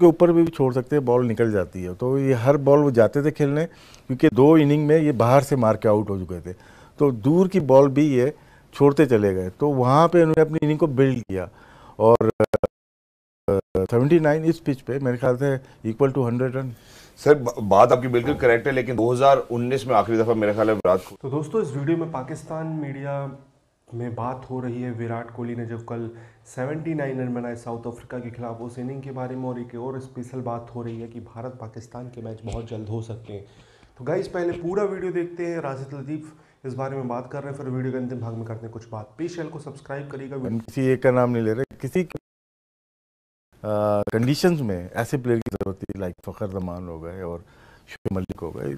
के ऊपर भी छोड़ सकते हैं बॉल निकल जाती है तो ये हर बॉल वो जाते थे खेलने क्योंकि दो इनिंग में ये बाहर से मार के आउट हो चुके थे तो दूर की बॉल भी ये छोड़ते चले गए तो वहाँ पे उन्होंने अपनी इनिंग को बिल्ड किया और सेवेंटी नाइन इस पिच पे मेरे ख्याल से equal to hundred run sir बात आपकी बिल्कुल करेक्ट है लेकिन 2019 में आखिरी दफ़ा मेरे ख्याल है विराट को तो दोस्तों इस वीडियो में पाकिस्तान मीडिया में बात हो रही है विराट कोहली ने जब कल 79 रन बनाए साउथ अफ्रीका के खिलाफ उस इनिंग के बारे में और एक और स्पेशल बात हो रही है कि भारत पाकिस्तान के मैच बहुत जल्द हो सकते हैं तो गाइज पहले पूरा वीडियो देखते हैं राशिद लतीफ़ इस बारे में बात कर रहे हैं फिर वीडियो के अंतिम भाग में करते हैं कुछ बात पी को सब्सक्राइब करिएगा किसी एक का नाम नहीं ले रहे किसी कंडीशंस में ऐसे प्लेयर की जरूरत है लाइक फ़खर जमान हो गए और शुभ मलिक हो गए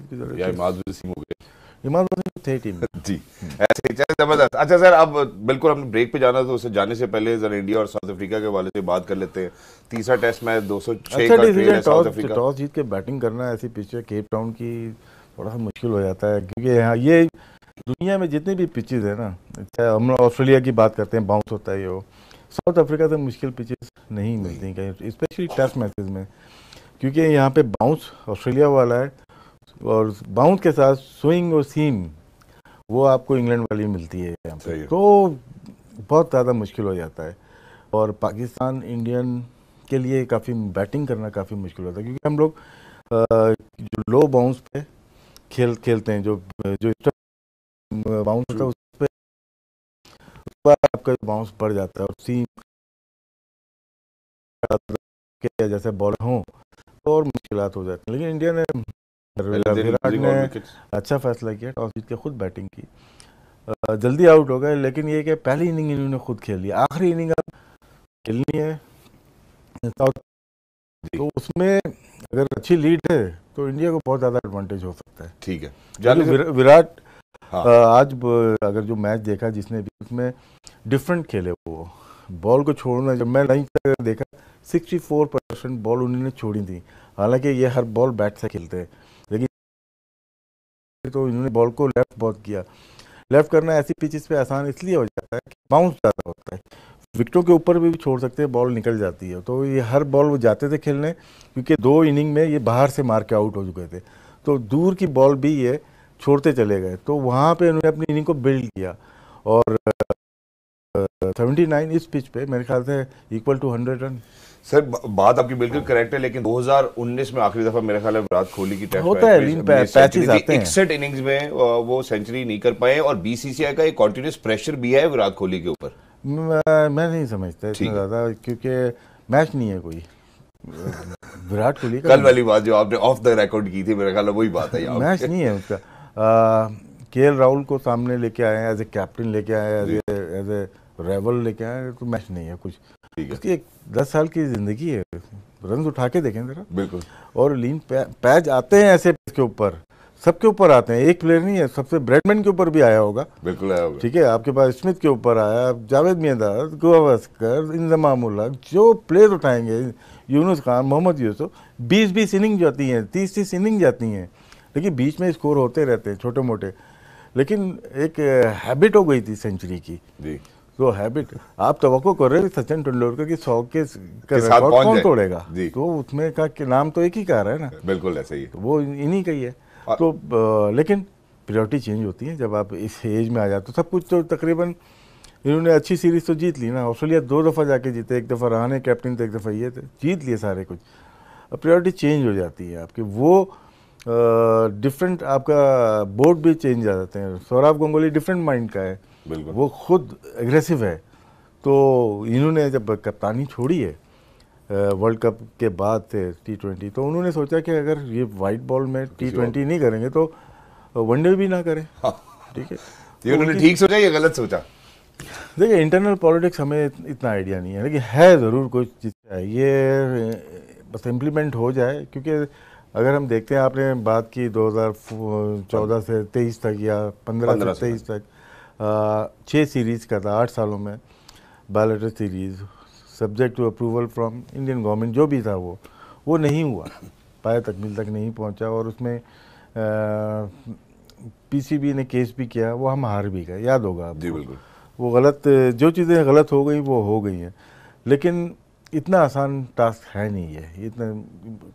जी ऐसे जबरदस्त अच्छा सर अब बिल्कुल हम ब्रेक पे जाना तो उसे जाने से पहले इंडिया और साउथ अफ्रीका के वाले से बात कर लेते हैं तीसरा टेस्ट मैच दो सौ छः अच्छा, टॉस जीत के बैटिंग करना ऐसी पिचें केप टाउन की थोड़ा मुश्किल हो जाता है क्योंकि यहाँ ये दुनिया में जितनी भी पिचेज है ना चाहे अच्छा, हम ऑस्ट्रेलिया की बात करते हैं बाउंस होता है ये साउथ अफ्रीका से मुश्किल पिचेस नहीं मिलती कहीं स्पेशली टेस्ट मैचेस में क्योंकि यहाँ पे बाउंस ऑस्ट्रेलिया वाला है और बाउंस के साथ स्विंग और सीम वो आपको इंग्लैंड वाली मिलती है यहाँ पे तो बहुत ज़्यादा मुश्किल हो जाता है और पाकिस्तान इंडियन के लिए काफ़ी बैटिंग करना काफ़ी मुश्किल होता है क्योंकि हम लोग जो लो बाउंस पे खेल खेलते हैं जो जो बाउंस होता है उस पर उस पर आपका बाउंस बढ़ जाता है और सीम के जैसे बॉलर हों तो और मुश्किल हो जाती है लेकिन इंडिया ने विराट ने अच्छा फैसला किया टॉस जीत के खुद बैटिंग की जल्दी आउट हो गए लेकिन ये कि पहली इनिंग इन्होंने खुद खेल लिया आखिरी इनिंग अब खेलनी है तो उसमें अगर अच्छी लीड है तो इंडिया को बहुत ज़्यादा एडवांटेज हो सकता है ठीक है तो विराट हाँ। आज अगर जो मैच देखा जिसने भी उसमें डिफरेंट खेले वो बॉल को छोड़ना जब मैं नहीं देखा 64 परसेंट बॉल उन्होंने छोड़ी थी हालांकि ये हर बॉल बैट से खेलते हैं तो इन्होंने बॉल को लेफ्ट बहुत किया लेफ्ट करना ऐसी पिचेस पे आसान इसलिए हो जाता है कि बाउंस ज़्यादा होता है विकटों के ऊपर भी छोड़ सकते हैं बॉल निकल जाती है तो ये हर बॉल वो जाते थे खेलने क्योंकि दो इनिंग में ये बाहर से मार के आउट हो चुके थे तो दूर की बॉल भी ये छोड़ते चले गए तो वहाँ पर उन्होंने अपनी इनिंग को बिल्ड किया और सेवेंटी इस पिच पर मेरे ख्याल से equal to hundred run sir बात आपकी बिल्कुल करेक्ट हाँ। है लेकिन 2019 में आखिरी दफा मेरे ख्याल है विराट कोहली की टेस्ट होता है इकसठ इनिंग्स में वो सेंचुरी नहीं कर पाए और बीसीसीआई का एक कंटिन्यूस प्रेशर भी है विराट कोहली के ऊपर मैं नहीं समझता इतना ज्यादा क्योंकि मैच नहीं है कोई विराट कोहली कल वाली बात जो आपने ऑफ द रिकॉर्ड की थी मेरे ख्याल वही बात है मैच नहीं है उसका के राहुल को सामने लेके आए एज ए कैप्टन लेके आए एज एज ए रेवल लेके आए तो मैच नहीं है कुछ उसकी एक दस साल की जिंदगी है रन उठा के देखें जरा बिल्कुल और लीन पैच आते हैं ऐसे के ऊपर सबके ऊपर आते हैं एक प्लेयर नहीं है सबसे ब्रेडमैन के ऊपर भी आया होगा बिल्कुल आया होगा ठीक है आपके पास स्मिथ के ऊपर आया जावेद मियादाद गोवास्कर इंजमाम जो प्लेयर उठाएंगे यूनुस खान मोहम्मद यूसुफ बीस बीस इनिंग जाती हैं तीस तीस इनिंग जाती हैं लेकिन बीच में स्कोर होते रहते हैं छोटे मोटे लेकिन एक हैबिट हो गई थी सेंचुरी की जी वो हैबिट आप तो कर रहे हो सचिन तेंदुलकर की सौ के, के साथ कौन तोड़ेगा तो उसमें का के नाम तो एक ही कह रहा है ना बिल्कुल ऐसे ही तो वो इन्हीं का ही है तो लेकिन प्रियोरिटी चेंज होती है जब आप इस एज में आ जाते हो सब कुछ तो तकरीबन इन्होंने अच्छी सीरीज तो जीत ली ना ऑस्ट्रेलिया दो दफ़ा जाके जीते एक दफ़ा रहाने कैप्टन थे एक दफ़ा ये थे जीत लिए सारे कुछ अब प्रियोरिटी चेंज हो जाती है आपकी वो डिफरेंट आपका बोर्ड भी चेंज आ जाते हैं सौरभ गंगोली डिफरेंट माइंड का है बिल्कुल वो खुद एग्रेसिव है तो इन्होंने जब कप्तानी छोड़ी है वर्ल्ड कप के बाद से टी ट्वेंटी तो उन्होंने सोचा कि अगर ये वाइट बॉल में टी ट्वेंटी नहीं करेंगे तो वनडे भी ना करें हाँ। ठीक है ये उन्होंने ठीक सोचा या गलत सोचा देखिए इंटरनल पॉलिटिक्स हमें इतना आइडिया नहीं है लेकिन है ज़रूर कोई चीज़ ये बस इम्प्लीमेंट हो जाए क्योंकि अगर हम देखते हैं आपने बात की 2014 से 23 तक या 15 से 23 तक छः सीरीज़ का था आठ सालों में bilateral series subject to approval from Indian government जो भी था वो वो नहीं हुआ पाया तकमील तक नहीं पहुंचा और उसमें पीसीबी ने केस भी किया वो हम हार भी गए याद होगा आपको जी बिल्कुल वो गलत जो चीज़ें गलत हो गई वो हो गई हैं लेकिन इतना आसान टास्क है नहीं ये इतना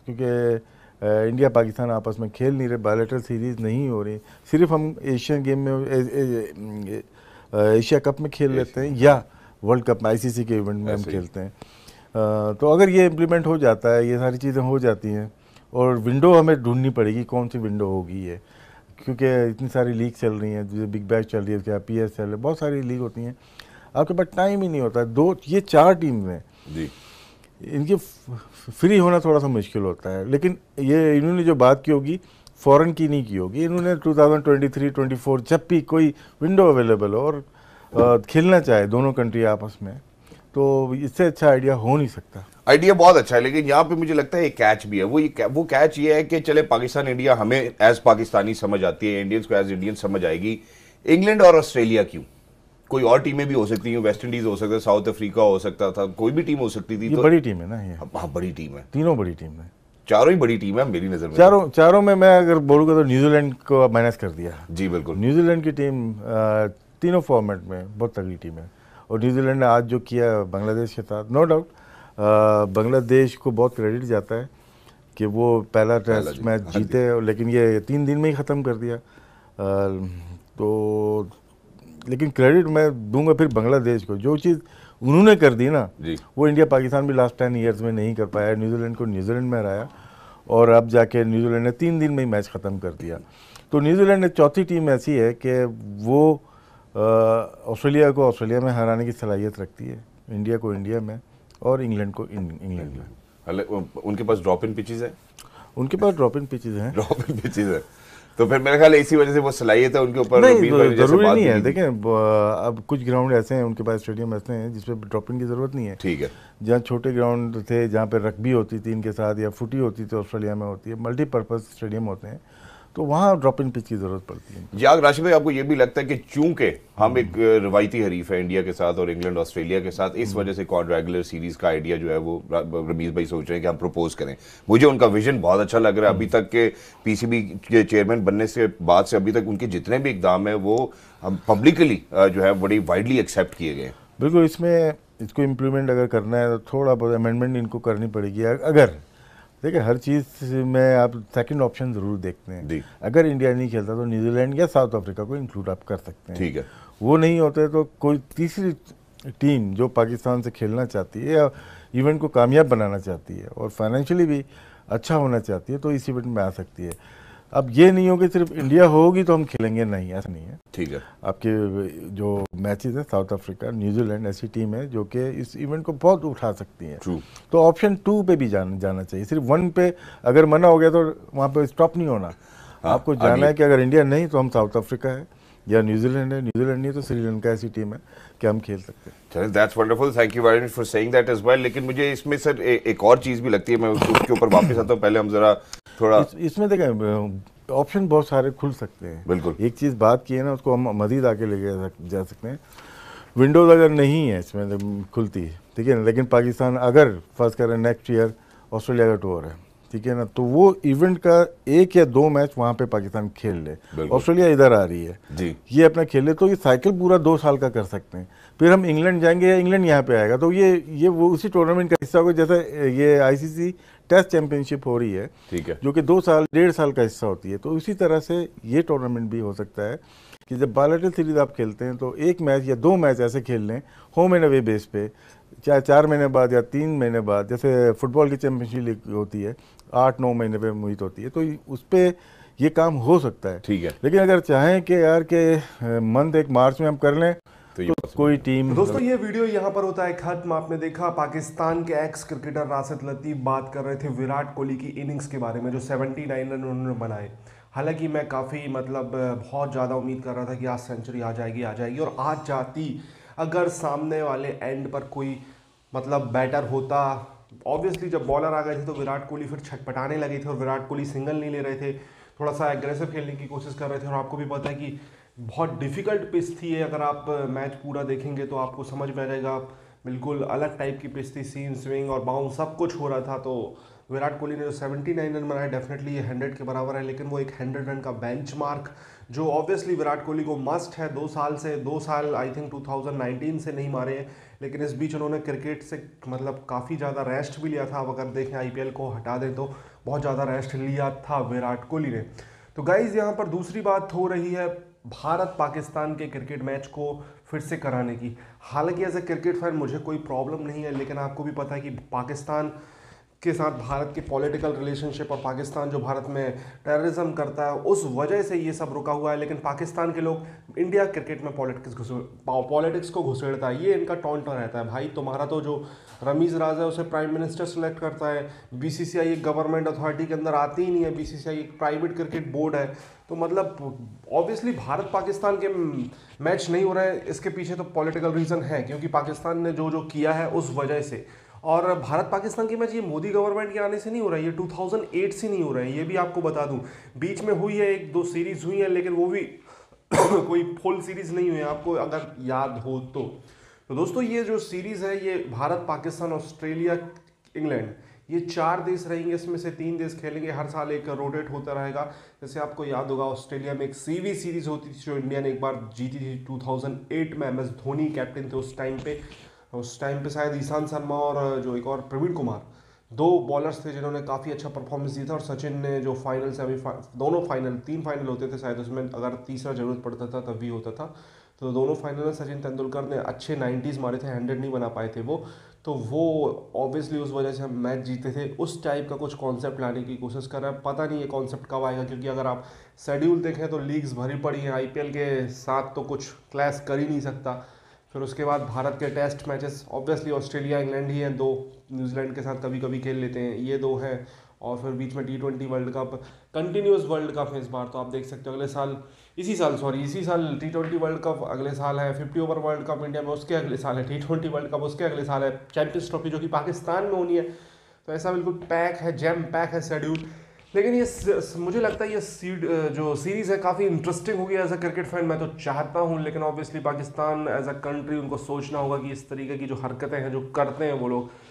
क्योंकि इंडिया पाकिस्तान आपस में खेल नहीं रहे बायोलेटरल सीरीज़ नहीं हो रही सिर्फ हम एशियन गेम में एशिया कप में खेल लेते हैं या वर्ल्ड कप में आईसीसी के इवेंट में हम खेलते हैं आ, तो अगर ये इम्प्लीमेंट हो जाता है ये सारी चीज़ें हो जाती हैं और विंडो हमें ढूंढनी पड़ेगी कौन सी विंडो होगी ये क्योंकि इतनी सारी लीग चल रही हैं जैसे बिग बैश चल रही है पी एस एल बहुत सारी लीग होती हैं आपके पास टाइम ही नहीं होता दो ये चार टीम हैं जी इनके फ्री होना थोड़ा सा मुश्किल होता है लेकिन ये इन्होंने जो बात की होगी फ़ौरन की नहीं की होगी इन्होंने 2023 24 जब भी कोई विंडो अवेलेबल हो और आ, खेलना चाहे दोनों कंट्री आपस में तो इससे अच्छा आइडिया हो नहीं सकता आइडिया बहुत अच्छा है लेकिन यहाँ पे मुझे लगता है एक कैच भी है वो ये वो कैच ये है कि चले पाकिस्तान इंडिया हमें एज पाकिस्तानी समझ आती है इंडियंस को एज इंडियन समझ आएगी इंग्लैंड और ऑस्ट्रेलिया क्यों कोई और टीमें भी हो सकती हैं वेस्ट इंडीज हो सकता है साउथ अफ्रीका हो सकता था कोई भी टीम हो सकती थी तो बड़ी टीम है ना ये हाँ, हाँ बड़ी टीम है तीनों बड़ी टीम है चारों ही बड़ी टीम है मेरी नजर में चारों चारों में मैं अगर बोलूंगा तो न्यूजीलैंड को माइनस कर दिया जी बिल्कुल न्यूजीलैंड की टीम तीनों फॉर्मेट में बहुत तगड़ी टीम है और न्यूजीलैंड ने आज जो किया बांग्लादेश के साथ नो डाउट बांग्लादेश को बहुत क्रेडिट जाता है कि वो पहला टेस्ट मैच हाँ जीते लेकिन ये तीन दिन में ही ख़त्म कर दिया तो लेकिन क्रेडिट मैं दूंगा फिर बांग्लादेश को जो चीज़ उन्होंने कर दी ना वो इंडिया पाकिस्तान भी लास्ट टेन ईयर्स में नहीं कर पाया न्यूजीलैंड को न्यूजीलैंड में हराया और अब जाके न्यूजीलैंड ने तीन दिन में ही मैच ख़त्म कर दिया तो न्यूजीलैंड ने चौथी टीम ऐसी है कि वो ऑस्ट्रेलिया को ऑस्ट्रेलिया में हराने की सलाहियत रखती है इंडिया को इंडिया में और इंग्लैंड को इंग्लैंड में उनके पास ड्रॉप इन पिचेज है उनके पास ड्रॉप इन पिचेज हैं ड्रॉप इन पिचेज है तो फिर मेरे ख्याल इसी वजह से वो सलाहियत है उनके ऊपर जरूरी नहीं है देखें अब कुछ ग्राउंड ऐसे हैं उनके पास स्टेडियम ऐसे हैं जिसपे ड्रॉपिंग की ज़रूरत नहीं है ठीक है जहाँ छोटे ग्राउंड थे जहाँ पर रकबी होती थी इनके साथ या फुटी होती थी ऑस्ट्रेलिया में होती है मल्टीपर्पज़ स्टेडियम होते हैं तो वहाँ ड्रॉप इन पिच की जरूरत पड़ती है याग राशि भाई आपको ये भी लगता है कि चूंकि हम एक रवायती हरीफ है इंडिया के साथ और इंग्लैंड ऑस्ट्रेलिया के साथ इस वजह से रेगुलर सीरीज का आइडिया जो है वो रमीज भाई सोच रहे हैं कि हम प्रपोज करें मुझे उनका विजन बहुत अच्छा लग रहा है अभी तक के पीसीबी के चेयरमैन बनने से बाद से अभी तक उनके जितने भी इकदाम हैं वो हम पब्लिकली जो है बड़ी वाइडली एक्सेप्ट किए गए बिल्कुल इसमें इसको इम्प्लीमेंट अगर करना है तो थोड़ा बहुत अमेंडमेंट इनको करनी पड़ेगी अगर देखिए हर चीज़ में आप सेकंड ऑप्शन ज़रूर देखते हैं अगर इंडिया नहीं खेलता तो न्यूजीलैंड या साउथ अफ्रीका को इंक्लूड आप कर सकते हैं ठीक है वो नहीं होते तो कोई तीसरी टीम जो पाकिस्तान से खेलना चाहती है या इवेंट को कामयाब बनाना चाहती है और फाइनेंशियली भी अच्छा होना चाहती है तो इस इवेंट में आ सकती है अब ये नहीं होगी सिर्फ इंडिया होगी तो हम खेलेंगे नहीं ऐसा नहीं है ठीक है आपके जो मैचेस हैं साउथ अफ्रीका न्यूजीलैंड ऐसी टीम है जो कि इस इवेंट को बहुत उठा सकती है True. तो ऑप्शन टू पे भी जान, जाना चाहिए सिर्फ वन पे अगर मना हो गया तो वहाँ पे स्टॉप नहीं होना हाँ, आपको जाना है कि अगर इंडिया नहीं तो हम साउथ अफ्रीका है या न्यूजीलैंड है न्यूजीलैंड नहीं तो श्रीलंका ऐसी टीम है कि हम खेल सकते हैं चलिए that's wonderful thank you very much for saying that as well लेकिन मुझे इसमें सर ए, एक और चीज़ भी लगती है मैं उसके ऊपर वापस आता हूँ पहले हम जरा थोड़ा इस, इसमें देखें ऑप्शन बहुत सारे खुल सकते हैं बिल्कुल एक चीज़ बात की है ना उसको हम मजीद आके ले जा सकते हैं विंडोज़ अगर नहीं है इसमें तो खुलती है ठीक है ना लेकिन पाकिस्तान अगर फर्स्ट करें नेक्स्ट ईयर ऑस्ट्रेलिया का टूर है ठीक है ना तो वो इवेंट का एक या दो मैच वहाँ पे पाकिस्तान खेल ले ऑस्ट्रेलिया इधर आ रही है जी ये अपना खेल ले तो ये साइकिल पूरा दो साल का कर सकते हैं फिर हम इंग्लैंड जाएंगे या इंग्लैंड यहाँ पे आएगा तो ये ये वो उसी टूर्नामेंट का हिस्सा होगा जैसे ये आईसीसी टेस्ट चैंपियनशिप हो रही है ठीक है जो कि दो साल डेढ़ साल का हिस्सा होती है तो उसी तरह से ये टूर्नामेंट भी हो सकता है कि जब बायोलेटल सीरीज आप खेलते हैं तो एक मैच या दो मैच ऐसे खेल लें होम एंड अवे बेस पे चाहे चार महीने बाद या तीन महीने बाद जैसे फुटबॉल की चैंपियनशिप लीग होती है आठ नौ महीने पे मुहित होती है तो उस पर ये काम हो सकता है ठीक है लेकिन अगर चाहें कि यार के मंथ एक मार्च में हम कर लें तो, तो कोई टीम तो दोस्तों ये वीडियो यहाँ पर होता है खत्म आपने देखा पाकिस्तान के एक्स क्रिकेटर राशिद लतीफ बात कर रहे थे विराट कोहली की इनिंग्स के बारे में जो 79 रन उन्होंने बनाए हालांकि मैं काफ़ी मतलब बहुत ज़्यादा उम्मीद कर रहा था कि आज सेंचुरी आ जाएगी आ जाएगी और आज जाती अगर सामने वाले एंड पर कोई मतलब बैटर होता ऑब्वियसली जब बॉलर आ गए थे तो विराट कोहली फिर छटपटाने लगे थे और विराट कोहली सिंगल नहीं ले रहे थे थोड़ा सा एग्रेसिव खेलने की कोशिश कर रहे थे और आपको भी पता है कि बहुत डिफ़िकल्ट पिच थी अगर आप मैच पूरा देखेंगे तो आपको समझ में आ जाएगा बिल्कुल अलग टाइप की पिच थी सीन स्विंग और बाउंस सब कुछ हो रहा था तो विराट कोहली ने जो सेवेंटी नाइन रन बनाए डेफिनेटली ये हंड्रेड के बराबर है लेकिन वो एक हंड्रेड रन का मार्क जो ऑब्वियसली विराट कोहली को मस्ट है दो साल से दो साल आई थिंक नाइनटीन से नहीं मारे हैं लेकिन इस बीच उन्होंने क्रिकेट से मतलब काफ़ी ज़्यादा रेस्ट भी लिया था अब अगर देखें आईपीएल को हटा दें तो बहुत ज़्यादा रेस्ट लिया था विराट कोहली ने तो गाइज़ यहाँ पर दूसरी बात हो रही है भारत पाकिस्तान के क्रिकेट मैच को फिर से कराने की हालांकि एज ए क्रिकेट फैन मुझे कोई प्रॉब्लम नहीं है लेकिन आपको भी पता है कि पाकिस्तान के साथ भारत की पॉलिटिकल रिलेशनशिप और पाकिस्तान जो भारत में टेररिज्म करता है उस वजह से ये सब रुका हुआ है लेकिन पाकिस्तान के लोग इंडिया क्रिकेट में पॉलिटिक्स घुस पॉलिटिक्स को घुसेड़ता है ये इनका टॉन्ट रहता है भाई तुम्हारा तो जो रमीज़ राज है उसे प्राइम मिनिस्टर सेलेक्ट करता है बी एक गवर्नमेंट अथॉरिटी के अंदर आती ही नहीं है बी एक प्राइवेट क्रिकेट बोर्ड है तो मतलब ऑब्वियसली भारत पाकिस्तान के मैच नहीं हो रहे हैं इसके पीछे तो पॉलिटिकल रीज़न है क्योंकि पाकिस्तान ने जो जो किया है उस वजह से और भारत पाकिस्तान की मैच ये मोदी गवर्नमेंट के आने से नहीं हो रहा है ये 2008 से नहीं हो रहा है ये भी आपको बता दूं बीच में हुई है एक दो सीरीज़ हुई है लेकिन वो भी कोई फुल सीरीज़ नहीं हुई है आपको अगर याद हो तो तो दोस्तों ये जो सीरीज़ है ये भारत पाकिस्तान ऑस्ट्रेलिया इंग्लैंड ये चार देश रहेंगे इसमें से तीन देश खेलेंगे हर साल एक रोटेट होता रहेगा जैसे आपको याद होगा ऑस्ट्रेलिया में एक सीवी सीरीज होती थी जो इंडिया ने एक बार जीती थी 2008 में एम एस धोनी कैप्टन थे उस टाइम पे उस टाइम पे शायद ईशान शर्मा और जो एक और प्रवीण कुमार दो बॉलर्स थे जिन्होंने काफ़ी अच्छा परफॉर्मेंस दिया था और सचिन ने जो फाइनल से अभी फा, दोनों फाइनल तीन फाइनल होते थे शायद उसमें अगर तीसरा जरूरत पड़ता था तब भी होता था तो दोनों फाइनल में सचिन तेंदुलकर ने अच्छे नाइन्टीज़ मारे थे हंड्रेड नहीं बना पाए थे वो तो वो ऑब्वियसली उस वजह से हम मैच जीते थे उस टाइप का कुछ कॉन्सेप्ट लाने की कोशिश कर रहे हैं पता नहीं ये कॉन्सेप्ट कब आएगा क्योंकि अगर आप शेड्यूल देखें तो लीग्स भरी पड़ी हैं आईपीएल के साथ तो कुछ क्लैश कर ही नहीं सकता फिर उसके बाद भारत के test matches obviously Australia England ही हैं दो न्यूजीलैंड के साथ कभी कभी खेल लेते हैं ये दो हैं और फिर बीच में T twenty world cup continuous world cup है इस बार तो आप देख सकते हो अगले साल इसी साल सॉरी इसी साल टी ट्वेंटी वर्ल्ड कप अगले साल है fifty over world cup India में उसके अगले साल है टी ट्वेंटी वर्ल्ड कप उसके अगले साल है चैंपियंस ट्रॉफी जो कि पाकिस्तान में होनी है तो ऐसा बिल्कुल पैक है जैम पैक है शेड्यूल लेकिन ये मुझे लगता है ये सीड जो सीरीज़ है काफ़ी इंटरेस्टिंग होगी एज अ क्रिकेट फैन मैं तो चाहता हूँ लेकिन obviously Pakistan as a country उनको सोचना होगा कि इस तरीके की जो हरकतें हैं जो करते हैं वो लोग